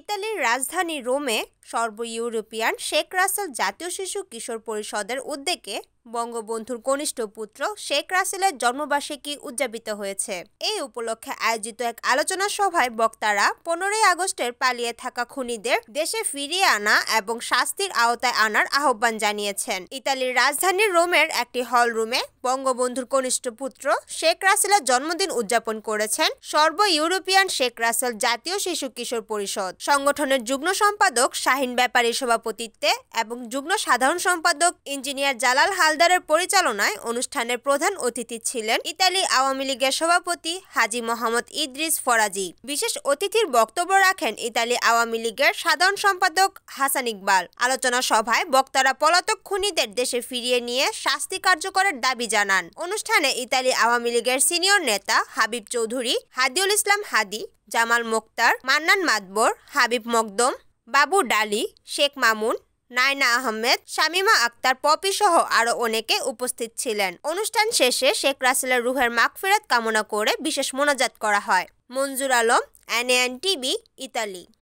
ইতালির রাজধানী রোমে সর্ব ইউরোপিয়ান শেখ রাসেল জাতীয় শিশু কিশোর পরিষদের উদ্যোগে বঙ্গবন্ধুর কনিষ্ঠ পুত্র শেখ রাসেলের জন্মবার্ষিকী উদযাপিত হয়েছে এই উপলক্ষে আয়োজিত এক আলোচনা সভায় বক্তারা পনেরোই আগস্টের পালিয়ে থাকা খুনিদের দেশে ফিরিয়ে আনা এবং শাস্তির আওতায় আনার আহ্বান জানিয়েছেন ইতালির রাজধানী রোমের একটি হল রুমে বঙ্গবন্ধুর কনিষ্ঠ পুত্র শেখ রাসেলের জন্মদিন উদযাপন করেছেন সর্ব ইউরোপিয়ান শেখ রাসেল জাতীয় শিশু কিশোর পরিষদ সংগঠনের যুগ্ম সম্পাদক শাহিন ব্যাপারীর সভাপতিত্বে এবং যুগ্ম সাধারণ সম্পাদক ইঞ্জিনিয়ার জালাল হাল হালদারের পরিচালনায় অনুষ্ঠানের প্রধান অতিথি ছিলেন ইতালি আওয়ামী লীগের সভাপতি হাজি মোহাম্মদ ইদ্রিস ফরাজি বিশেষ অতিথির বক্তব্য রাখেন ইতালি আওয়ামী লীগের সাধারণ সম্পাদক হাসান ইকবাল আলোচনা সভায় বক্তারা পলাতক খুনিদের দেশে ফিরিয়ে নিয়ে শাস্তি কার্যকরের দাবি জানান অনুষ্ঠানে ইতালি আওয়ামী লীগের সিনিয়র নেতা হাবিব চৌধুরী হাদিউল ইসলাম হাদি জামাল মোক্তার মান্নান মাদবর হাবিব মকদম বাবু ডালি শেখ মামুন নায়না আহমেদ শামিমা আক্তার পপি সহ আরও অনেকে উপস্থিত ছিলেন অনুষ্ঠান শেষে শেখ রাসেলের রুহের মাগফেরাত কামনা করে বিশেষ মোনাজাত করা হয় Monjur Alam N TV Italy